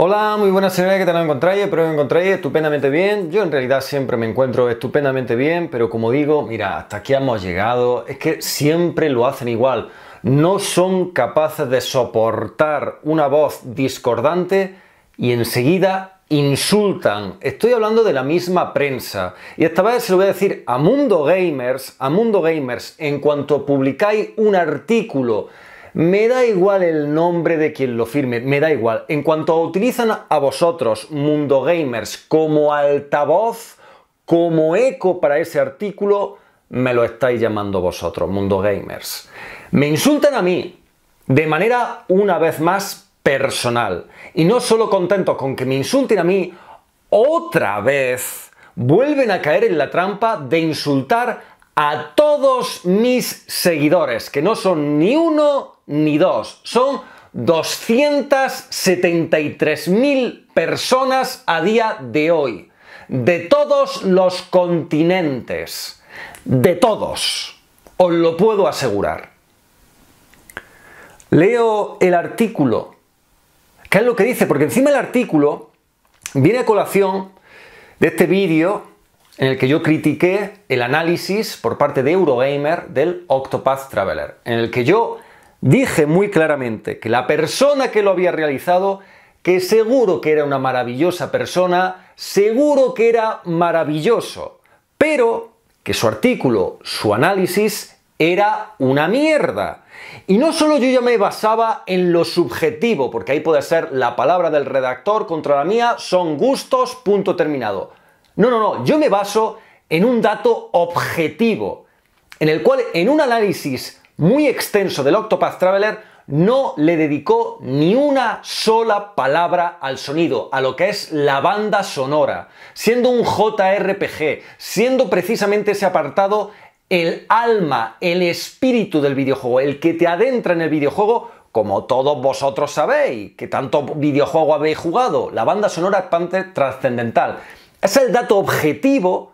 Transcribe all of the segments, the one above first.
Hola, muy buenas señores, que tal me encontráis? Espero que me encontráis estupendamente bien. Yo en realidad siempre me encuentro estupendamente bien, pero como digo, mira, hasta aquí hemos llegado. Es que siempre lo hacen igual. No son capaces de soportar una voz discordante y enseguida insultan. Estoy hablando de la misma prensa. Y esta vez se lo voy a decir a Mundo Gamers, a Mundo Gamers, en cuanto publicáis un artículo me da igual el nombre de quien lo firme, me da igual. En cuanto utilizan a vosotros, Mundo Gamers, como altavoz, como eco para ese artículo, me lo estáis llamando vosotros, Mundo Gamers. Me insultan a mí, de manera una vez más personal. Y no solo contento con que me insulten a mí, otra vez vuelven a caer en la trampa de insultar a todos mis seguidores, que no son ni uno ni dos. Son 273.000 personas a día de hoy. De todos los continentes. De todos. Os lo puedo asegurar. Leo el artículo. ¿Qué es lo que dice? Porque encima el artículo viene a colación de este vídeo en el que yo critiqué el análisis por parte de Eurogamer del Octopath Traveler, en el que yo Dije muy claramente que la persona que lo había realizado, que seguro que era una maravillosa persona, seguro que era maravilloso, pero que su artículo, su análisis, era una mierda. Y no solo yo ya me basaba en lo subjetivo, porque ahí puede ser la palabra del redactor contra la mía, son gustos, punto terminado. No, no, no, yo me baso en un dato objetivo, en el cual en un análisis muy extenso del Octopath Traveler no le dedicó ni una sola palabra al sonido, a lo que es la banda sonora, siendo un JRPG, siendo precisamente ese apartado el alma, el espíritu del videojuego, el que te adentra en el videojuego, como todos vosotros sabéis, que tanto videojuego habéis jugado, la banda sonora es trascendental. Es el dato objetivo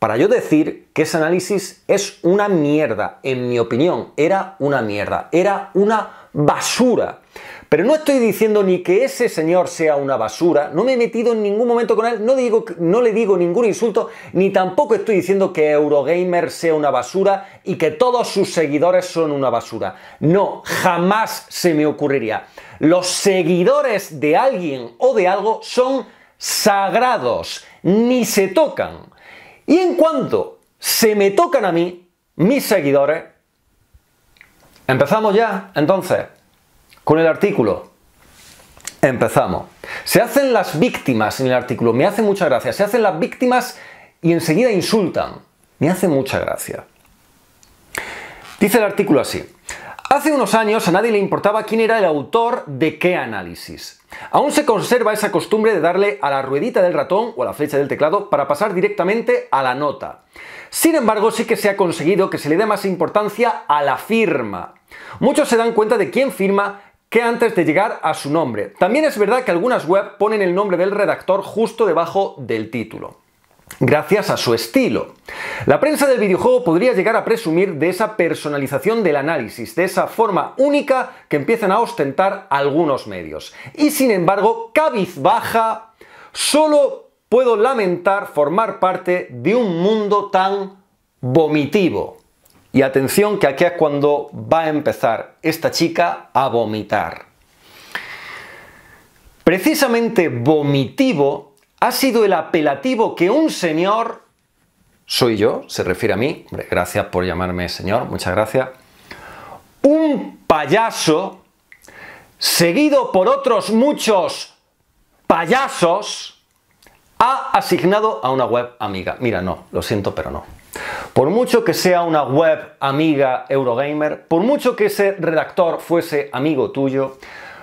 para yo decir que ese análisis es una mierda, en mi opinión, era una mierda, era una basura. Pero no estoy diciendo ni que ese señor sea una basura, no me he metido en ningún momento con él, no, digo, no le digo ningún insulto, ni tampoco estoy diciendo que Eurogamer sea una basura y que todos sus seguidores son una basura. No, jamás se me ocurriría. Los seguidores de alguien o de algo son sagrados, ni se tocan. Y en cuanto se me tocan a mí, mis seguidores, empezamos ya entonces con el artículo. Empezamos. Se hacen las víctimas en el artículo, me hace mucha gracia. Se hacen las víctimas y enseguida insultan. Me hace mucha gracia. Dice el artículo así. Hace unos años a nadie le importaba quién era el autor de qué análisis. Aún se conserva esa costumbre de darle a la ruedita del ratón o a la flecha del teclado para pasar directamente a la nota. Sin embargo, sí que se ha conseguido que se le dé más importancia a la firma. Muchos se dan cuenta de quién firma que antes de llegar a su nombre. También es verdad que algunas web ponen el nombre del redactor justo debajo del título gracias a su estilo. La prensa del videojuego podría llegar a presumir de esa personalización del análisis, de esa forma única que empiezan a ostentar algunos medios. Y sin embargo, cabizbaja, solo puedo lamentar formar parte de un mundo tan vomitivo. Y atención que aquí es cuando va a empezar esta chica a vomitar. Precisamente vomitivo ha sido el apelativo que un señor, soy yo, se refiere a mí, gracias por llamarme señor, muchas gracias, un payaso, seguido por otros muchos payasos, ha asignado a una web amiga. Mira, no, lo siento, pero no. Por mucho que sea una web amiga Eurogamer, por mucho que ese redactor fuese amigo tuyo,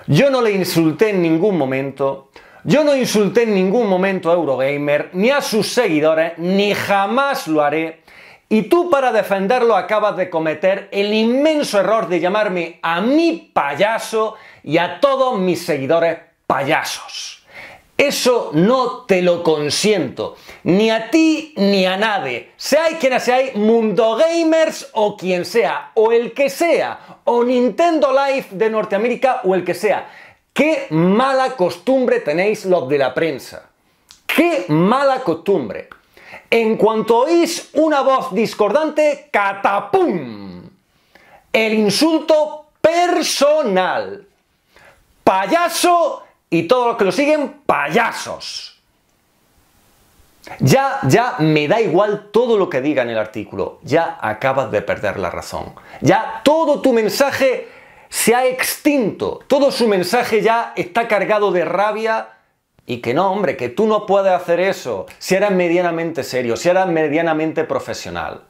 yo no le insulté en ningún momento, yo no insulté en ningún momento a Eurogamer, ni a sus seguidores, ni jamás lo haré. Y tú para defenderlo acabas de cometer el inmenso error de llamarme a mí payaso y a todos mis seguidores payasos. Eso no te lo consiento, ni a ti ni a nadie, seáis quienes sea Mundo Gamers o quien sea, o el que sea, o Nintendo Live de Norteamérica o el que sea. Qué mala costumbre tenéis los de la prensa. Qué mala costumbre. En cuanto oís una voz discordante, catapum. El insulto personal. Payaso y todos los que lo siguen, payasos. Ya, ya me da igual todo lo que diga en el artículo. Ya acabas de perder la razón. Ya todo tu mensaje se ha extinto. Todo su mensaje ya está cargado de rabia y que no, hombre, que tú no puedes hacer eso si eres medianamente serio, si eras medianamente profesional.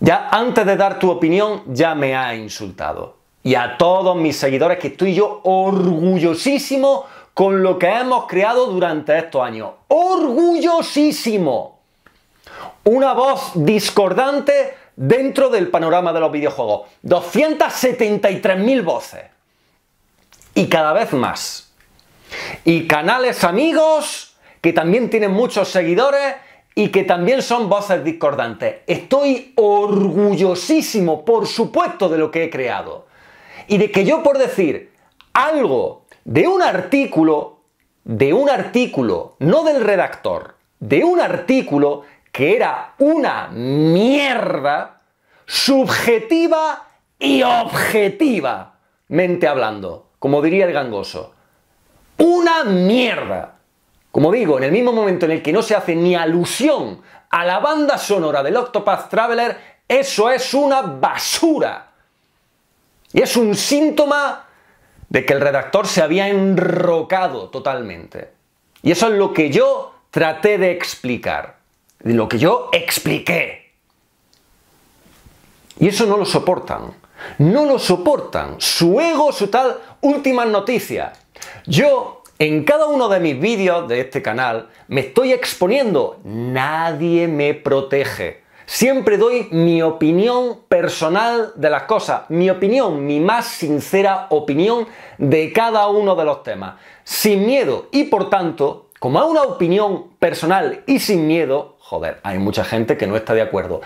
Ya antes de dar tu opinión, ya me ha insultado. Y a todos mis seguidores que estoy yo orgullosísimo con lo que hemos creado durante estos años. ¡Orgullosísimo! Una voz discordante dentro del panorama de los videojuegos. 273.000 voces. Y cada vez más. Y canales amigos que también tienen muchos seguidores y que también son voces discordantes. Estoy orgullosísimo, por supuesto, de lo que he creado. Y de que yo por decir algo de un artículo, de un artículo, no del redactor, de un artículo que era una mierda subjetiva y objetivamente hablando, como diría el gangoso. Una mierda. Como digo, en el mismo momento en el que no se hace ni alusión a la banda sonora del Octopath Traveler, eso es una basura. Y es un síntoma de que el redactor se había enrocado totalmente. Y eso es lo que yo traté de explicar de lo que yo expliqué. Y eso no lo soportan. No lo soportan. Su ego, su tal última noticia. Yo, en cada uno de mis vídeos de este canal, me estoy exponiendo. Nadie me protege. Siempre doy mi opinión personal de las cosas, mi opinión, mi más sincera opinión de cada uno de los temas, sin miedo y por tanto como a una opinión personal y sin miedo, joder, hay mucha gente que no está de acuerdo.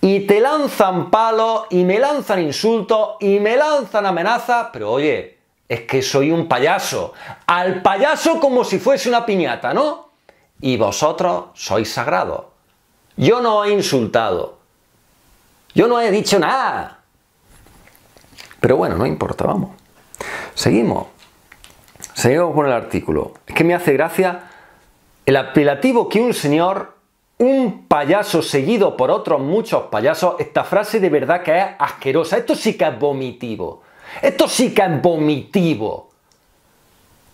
Y te lanzan palos, y me lanzan insultos, y me lanzan amenazas, pero oye, es que soy un payaso. Al payaso como si fuese una piñata, ¿no? Y vosotros sois sagrados. Yo no he insultado. Yo no he dicho nada. Pero bueno, no importa, vamos. Seguimos. Seguimos con el artículo. Es que me hace gracia el apelativo que un señor, un payaso seguido por otros muchos payasos, esta frase de verdad que es asquerosa. Esto sí que es vomitivo. Esto sí que es vomitivo.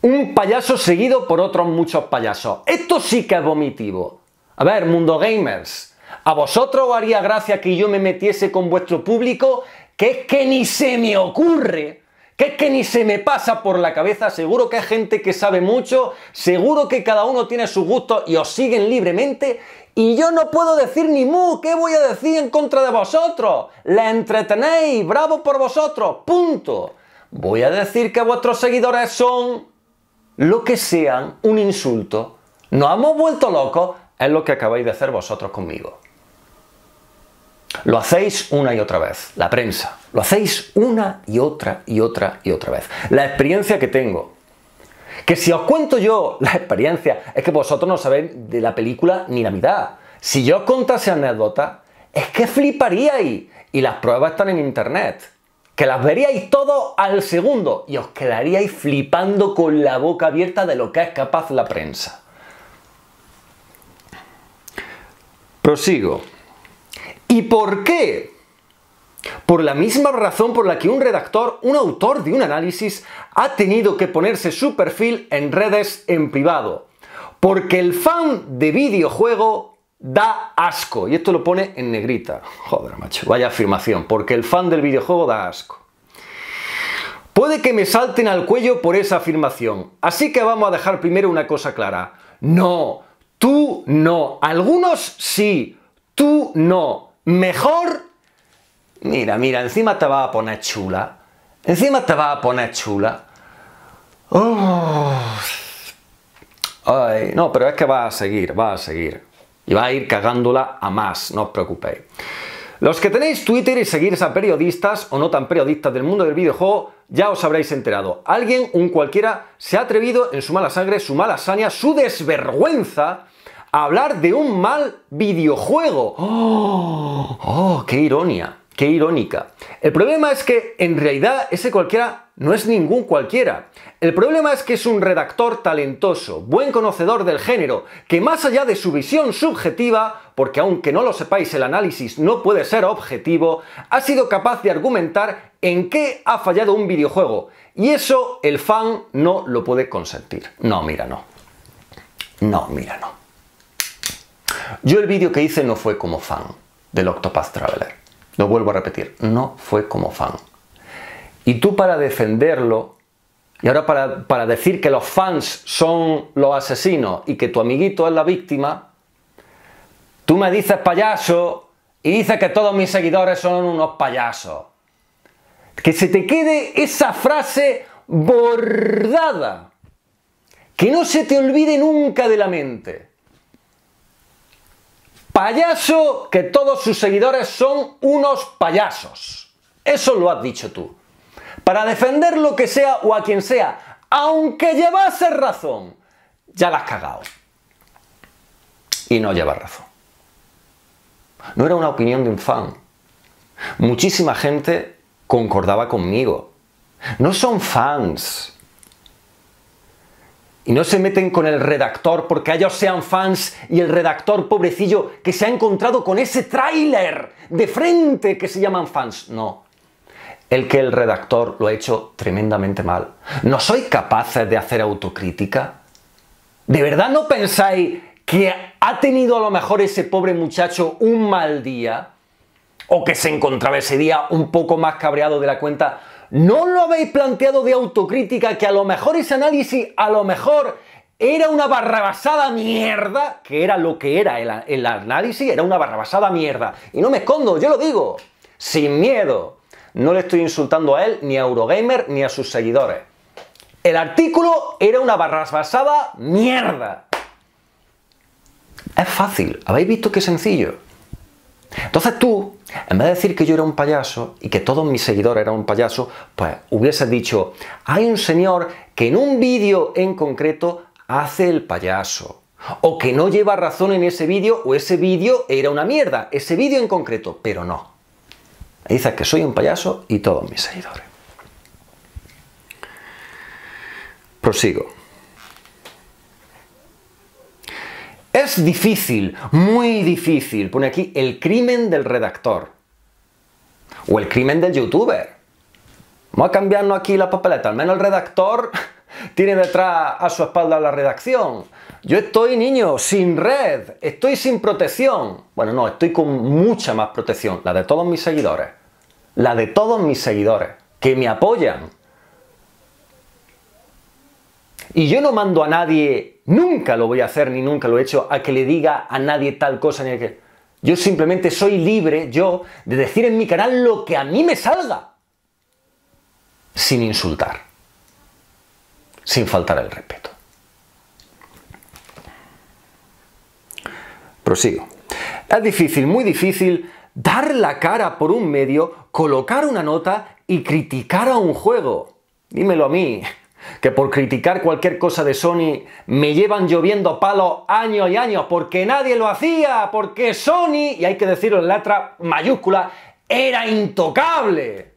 Un payaso seguido por otros muchos payasos. Esto sí que es vomitivo. A ver, mundo gamers, ¿a vosotros os haría gracia que yo me metiese con vuestro público? Que es que ni se me ocurre que es que ni se me pasa por la cabeza, seguro que hay gente que sabe mucho, seguro que cada uno tiene su gusto y os siguen libremente, y yo no puedo decir ni mu, ¿qué voy a decir en contra de vosotros? La entretenéis, bravo por vosotros, punto. Voy a decir que vuestros seguidores son lo que sean un insulto. Nos hemos vuelto locos, es lo que acabáis de hacer vosotros conmigo. Lo hacéis una y otra vez, la prensa. Lo hacéis una y otra y otra y otra vez. La experiencia que tengo, que si os cuento yo la experiencia, es que vosotros no sabéis de la película ni la mitad. Si yo os contase anécdotas, es que fliparíais. Y las pruebas están en internet. Que las veríais todo al segundo y os quedaríais flipando con la boca abierta de lo que es capaz la prensa. Prosigo. ¿Y por qué? Por la misma razón por la que un redactor, un autor de un análisis, ha tenido que ponerse su perfil en redes en privado. Porque el fan de videojuego da asco. Y esto lo pone en negrita. Joder, macho, vaya afirmación. Porque el fan del videojuego da asco. Puede que me salten al cuello por esa afirmación. Así que vamos a dejar primero una cosa clara. No, tú no. Algunos sí, tú no mejor. Mira, mira, encima te va a poner chula. Encima te va a poner chula. Oh. Ay, no, pero es que va a seguir, va a seguir. Y va a ir cagándola a más, no os preocupéis. Los que tenéis Twitter y seguís a periodistas o no tan periodistas del mundo del videojuego, ya os habréis enterado. Alguien, un cualquiera, se ha atrevido en su mala sangre, su mala saña, su desvergüenza hablar de un mal videojuego. ¡Oh! ¡Qué ironía! ¡Qué irónica! El problema es que en realidad ese cualquiera no es ningún cualquiera. El problema es que es un redactor talentoso, buen conocedor del género, que más allá de su visión subjetiva, porque aunque no lo sepáis el análisis no puede ser objetivo, ha sido capaz de argumentar en qué ha fallado un videojuego. Y eso el fan no lo puede consentir. No, mira, no. No, mira, no. Yo el vídeo que hice no fue como fan del Octopath Traveler. Lo vuelvo a repetir, no fue como fan. Y tú para defenderlo, y ahora para, decir que los fans son los asesinos y que tu amiguito es la víctima, tú me dices payaso y dices que todos mis seguidores son unos payasos. Que se te quede esa frase bordada. Que no se te olvide nunca de la mente payaso que todos sus seguidores son unos payasos. Eso lo has dicho tú. Para defender lo que sea o a quien sea, aunque llevase razón, ya la has cagado. Y no llevas razón. No era una opinión de un fan. Muchísima gente concordaba conmigo. No son fans. Y no se meten con el redactor porque ellos sean fans y el redactor pobrecillo que se ha encontrado con ese tráiler de frente que se llaman fans. No. El que el redactor lo ha hecho tremendamente mal. ¿No sois capaces de hacer autocrítica? ¿De verdad no pensáis que ha tenido a lo mejor ese pobre muchacho un mal día? ¿O que se encontraba ese día un poco más cabreado de la cuenta ¿No lo habéis planteado de autocrítica que a lo mejor ese análisis, a lo mejor era una barrabasada mierda? Que era lo que era el, análisis, era una barrabasada mierda. Y no me escondo, yo lo digo, sin miedo. No le estoy insultando a él, ni a Eurogamer, ni a sus seguidores. El artículo era una barrabasada mierda. Es fácil, ¿habéis visto qué sencillo? Entonces tú, en vez de decir que yo era un payaso y que todos mis seguidores eran un payaso, pues hubiese dicho, hay un señor que en un vídeo en concreto hace el payaso. O que no lleva razón en ese vídeo o ese vídeo era una mierda, ese vídeo en concreto, pero no. dices que soy un payaso y todos mis seguidores. Prosigo. Es difícil, muy difícil. Pone aquí el crimen del redactor. O el crimen del youtuber. Vamos a cambiarnos aquí la papeleta. Al menos el redactor tiene detrás a su espalda la redacción. Yo estoy, niño, sin red. Estoy sin protección. Bueno, no, estoy con mucha más protección. La de todos mis seguidores. La de todos mis seguidores. Que me apoyan. Y yo no mando a nadie, nunca lo voy a hacer ni nunca lo he hecho, a que le diga a nadie tal cosa ni que... Yo simplemente soy libre, yo, de decir en mi canal lo que a mí me salga, sin insultar, sin faltar el respeto. Prosigo. Es difícil, muy difícil, dar la cara por un medio, colocar una nota y criticar a un juego. Dímelo a mí, que por criticar cualquier cosa de Sony me llevan lloviendo palos años y años, porque nadie lo hacía, porque Sony, y hay que decirlo en letra mayúscula, era intocable.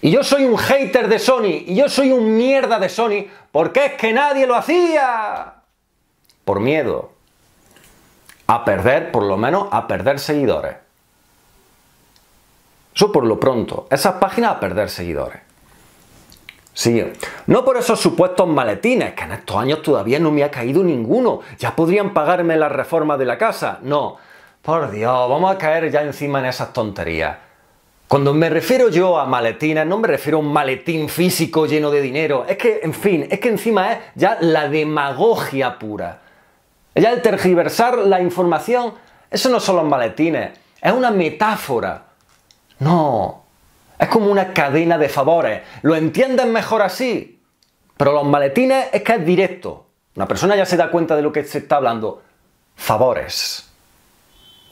Y yo soy un hater de Sony, y yo soy un mierda de Sony, porque es que nadie lo hacía. Por miedo. A perder, por lo menos, a perder seguidores. Eso por lo pronto, esas páginas a perder seguidores. Sí, no por esos supuestos maletines, que en estos años todavía no me ha caído ninguno. Ya podrían pagarme la reforma de la casa. No, por Dios, vamos a caer ya encima en esas tonterías. Cuando me refiero yo a maletines, no me refiero a un maletín físico lleno de dinero. Es que, en fin, es que encima es ya la demagogia pura. Ya el tergiversar la información, eso no son los maletines, es una metáfora. No, es como una cadena de favores. Lo entienden mejor así. Pero los maletines es que es directo. Una persona ya se da cuenta de lo que se está hablando. Favores.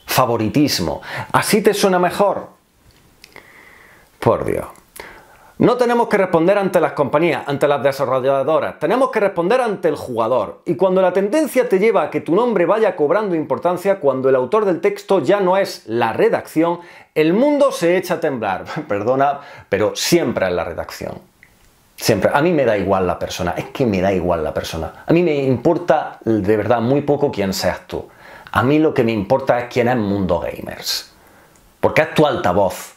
Favoritismo. Así te suena mejor. Por Dios. No tenemos que responder ante las compañías, ante las desarrolladoras, tenemos que responder ante el jugador. Y cuando la tendencia te lleva a que tu nombre vaya cobrando importancia, cuando el autor del texto ya no es la redacción, el mundo se echa a temblar. Perdona, pero siempre es la redacción. Siempre. A mí me da igual la persona, es que me da igual la persona. A mí me importa de verdad muy poco quién seas tú. A mí lo que me importa es quién es Mundo Gamers. Porque es tu altavoz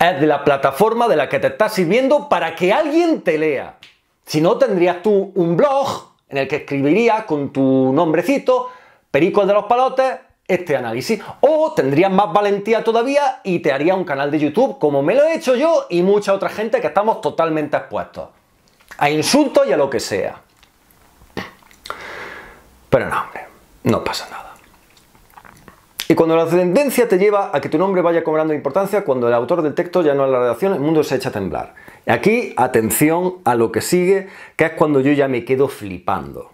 es eh, de la plataforma de la que te estás sirviendo para que alguien te lea. Si no, tendrías tú un blog en el que escribirías con tu nombrecito, Perico de los Palotes, este análisis. O tendrías más valentía todavía y te haría un canal de YouTube como me lo he hecho yo y mucha otra gente que estamos totalmente expuestos. A insultos y a lo que sea. Pero no, hombre, no pasa nada. Y cuando la tendencia te lleva a que tu nombre vaya cobrando importancia, cuando el autor del texto ya no es la redacción, el mundo se echa a temblar. Aquí, atención a lo que sigue, que es cuando yo ya me quedo flipando.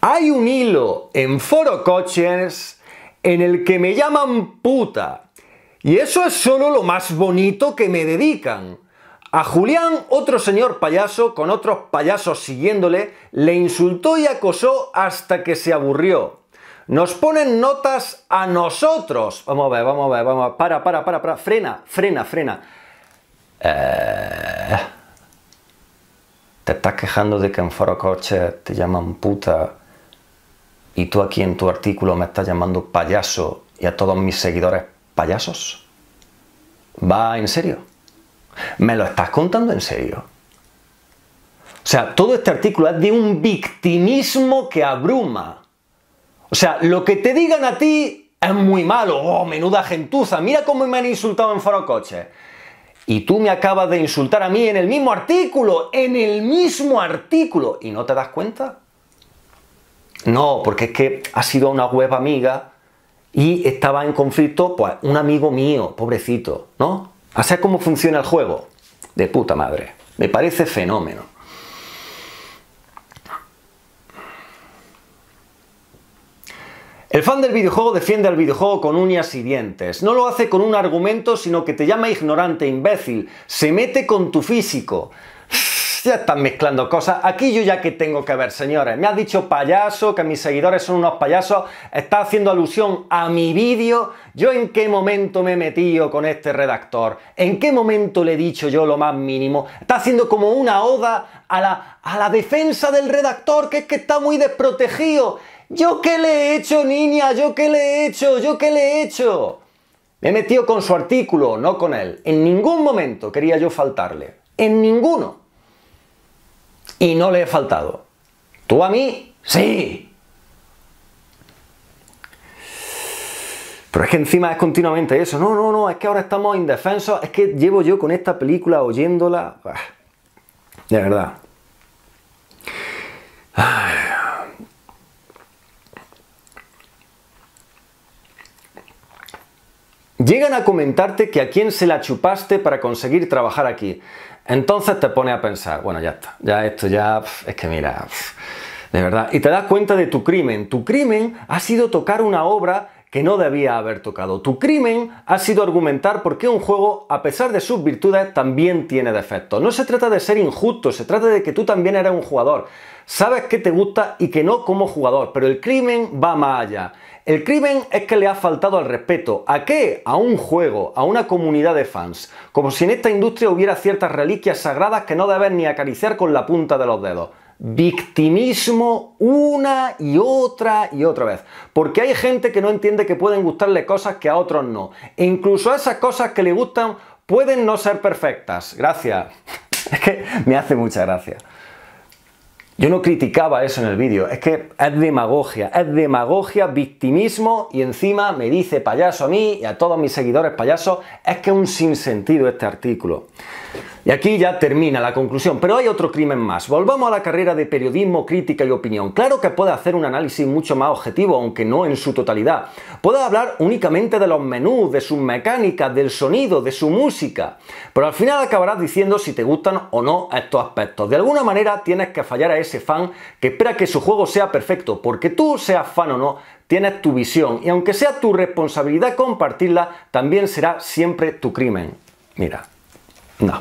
Hay un hilo en Foro Coches en el que me llaman puta. Y eso es solo lo más bonito que me dedican. A Julián, otro señor payaso, con otros payasos siguiéndole, le insultó y acosó hasta que se aburrió nos ponen notas a nosotros. Vamos a ver, vamos a ver, vamos a ver. Para, para, para, para. Frena, frena, frena. Eh... Te estás quejando de que en Foro Coche te llaman puta y tú aquí en tu artículo me estás llamando payaso y a todos mis seguidores payasos. ¿Va en serio? ¿Me lo estás contando en serio? O sea, todo este artículo es de un victimismo que abruma. O sea, lo que te digan a ti es muy malo. ¡Oh, menuda gentuza! Mira cómo me han insultado en Foro Coche. Y tú me acabas de insultar a mí en el mismo artículo, en el mismo artículo. ¿Y no te das cuenta? No, porque es que ha sido una web amiga y estaba en conflicto, pues, un amigo mío, pobrecito, ¿no? Así es cómo funciona el juego. De puta madre. Me parece fenómeno. El fan del videojuego defiende al videojuego con uñas y dientes. No lo hace con un argumento, sino que te llama ignorante, imbécil. Se mete con tu físico. Ya están mezclando cosas. Aquí yo ya que tengo que ver, señores. Me has dicho payaso, que mis seguidores son unos payasos. Está haciendo alusión a mi vídeo. ¿Yo en qué momento me he metido con este redactor? ¿En qué momento le he dicho yo lo más mínimo? Está haciendo como una oda a la, a la defensa del redactor, que es que está muy desprotegido. ¿Yo qué le he hecho, niña? ¿Yo qué le he hecho? ¿Yo qué le he hecho? Me he metido con su artículo, no con él. En ningún momento quería yo faltarle. En ninguno. Y no le he faltado. ¿Tú a mí? Sí. Pero es que encima es continuamente eso. No, no, no, es que ahora estamos indefensos. Es que llevo yo con esta película oyéndola. De verdad. Llegan a comentarte que a quién se la chupaste para conseguir trabajar aquí. Entonces te pone a pensar, bueno, ya está, ya esto ya, es que mira, de verdad. Y te das cuenta de tu crimen. Tu crimen ha sido tocar una obra que no debía haber tocado. Tu crimen ha sido argumentar por qué un juego, a pesar de sus virtudes, también tiene defectos. No se trata de ser injusto, se trata de que tú también eres un jugador. Sabes que te gusta y que no como jugador, pero el crimen va más allá. El crimen es que le ha faltado al respeto. ¿A qué? A un juego, a una comunidad de fans. Como si en esta industria hubiera ciertas reliquias sagradas que no deben ni acariciar con la punta de los dedos victimismo una y otra y otra vez. Porque hay gente que no entiende que pueden gustarle cosas que a otros no. E incluso esas cosas que le gustan pueden no ser perfectas. Gracias. Es que me hace mucha gracia. Yo no criticaba eso en el vídeo, es que es demagogia, es demagogia, victimismo y encima me dice payaso a mí y a todos mis seguidores payasos, es que es un sinsentido este artículo. Y aquí ya termina la conclusión, pero hay otro crimen más. Volvamos a la carrera de periodismo, crítica y opinión. Claro que puede hacer un análisis mucho más objetivo, aunque no en su totalidad. Puede hablar únicamente de los menús, de sus mecánicas, del sonido, de su música. Pero al final acabarás diciendo si te gustan o no estos aspectos. De alguna manera tienes que fallar a ese fan que espera que su juego sea perfecto, porque tú seas fan o no, tienes tu visión y aunque sea tu responsabilidad compartirla, también será siempre tu crimen. Mira. No,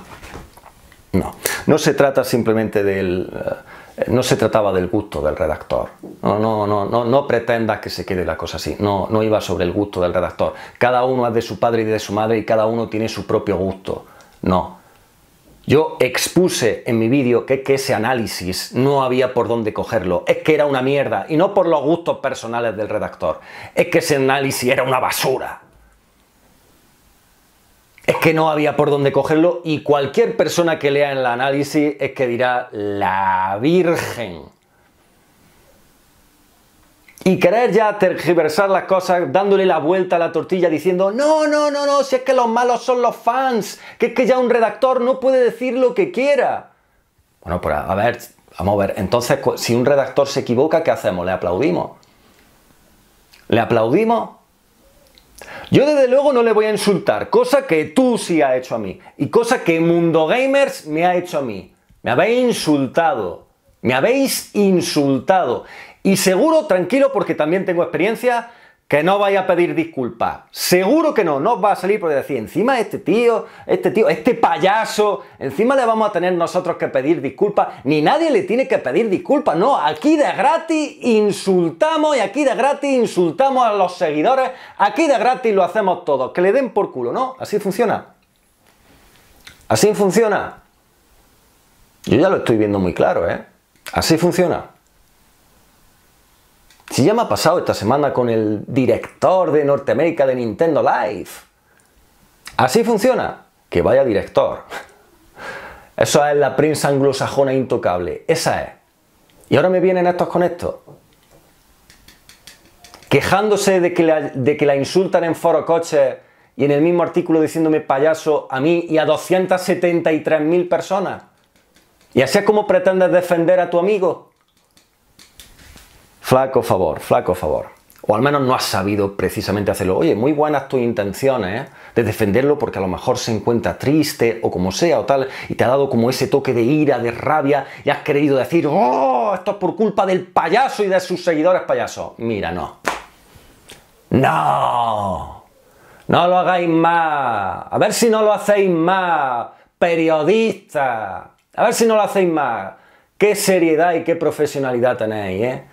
no. No se trata simplemente del... Eh, no se trataba del gusto del redactor. No, no, no, no, no pretendas que se quede la cosa así. No, no iba sobre el gusto del redactor. Cada uno es de su padre y de su madre y cada uno tiene su propio gusto. No. Yo expuse en mi vídeo que, que ese análisis no había por dónde cogerlo. Es que era una mierda. Y no por los gustos personales del redactor. Es que ese análisis era una basura es que no había por dónde cogerlo y cualquier persona que lea en el análisis es que dirá la Virgen. Y querer ya tergiversar las cosas dándole la vuelta a la tortilla diciendo, no, no, no, no, si es que los malos son los fans, que es que ya un redactor no puede decir lo que quiera. Bueno, pues a ver, vamos a ver, entonces si un redactor se equivoca, ¿qué hacemos? ¿Le aplaudimos? ¿Le aplaudimos? Yo desde luego no le voy a insultar, cosa que tú sí has hecho a mí y cosa que Mundo Gamers me ha hecho a mí. Me habéis insultado, me habéis insultado y seguro, tranquilo, porque también tengo experiencia, que no vaya a pedir disculpas. Seguro que no, no va a salir por decir, encima este tío, este tío, este payaso, encima le vamos a tener nosotros que pedir disculpas, ni nadie le tiene que pedir disculpas, no, aquí de gratis insultamos y aquí de gratis insultamos a los seguidores, aquí de gratis lo hacemos todo. que le den por culo, ¿no? Así funciona. Así funciona. Yo ya lo estoy viendo muy claro, ¿eh? Así funciona. Si ya me ha pasado esta semana con el director de Norteamérica de Nintendo Live. Así funciona. Que vaya director. Eso es la prensa anglosajona intocable. Esa es. Y ahora me vienen estos con esto. Quejándose de que la, de que la insultan en foro coches y en el mismo artículo diciéndome payaso a mí y a 273.000 personas. Y así es como pretendes defender a tu amigo. Flaco favor, flaco favor. O al menos no has sabido precisamente hacerlo. Oye, muy buenas tus intenciones ¿eh? de defenderlo porque a lo mejor se encuentra triste o como sea o tal y te ha dado como ese toque de ira, de rabia y has querido decir, oh, esto es por culpa del payaso y de sus seguidores payasos. Mira, no. No. No lo hagáis más. A ver si no lo hacéis más. Periodista. A ver si no lo hacéis más. Qué seriedad y qué profesionalidad tenéis, ¿eh?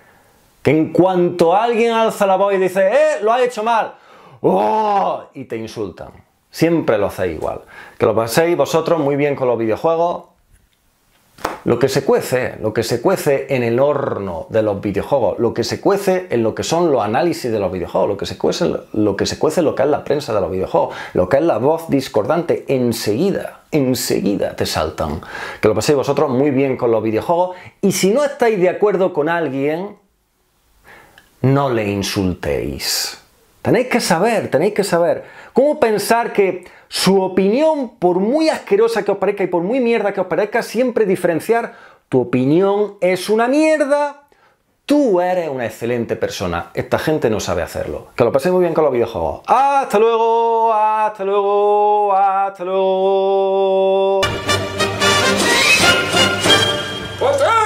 Que en cuanto alguien alza la voz y dice, ¡eh! Lo ha hecho mal. ¡Oh! Y te insultan. Siempre lo hacéis igual. Que lo paséis vosotros muy bien con los videojuegos. Lo que se cuece, lo que se cuece en el horno de los videojuegos, lo que se cuece en lo que son los análisis de los videojuegos, lo que se cuece, lo que se cuece lo que es la prensa de los videojuegos, lo que es la voz discordante, enseguida, enseguida te saltan. Que lo paséis vosotros muy bien con los videojuegos y si no estáis de acuerdo con alguien, no le insultéis. Tenéis que saber, tenéis que saber cómo pensar que su opinión, por muy asquerosa que os parezca y por muy mierda que os parezca, siempre diferenciar tu opinión es una mierda, tú eres una excelente persona. Esta gente no sabe hacerlo. Que lo paséis muy bien con los videojuegos. Hasta luego, hasta luego, hasta luego. ¡Pues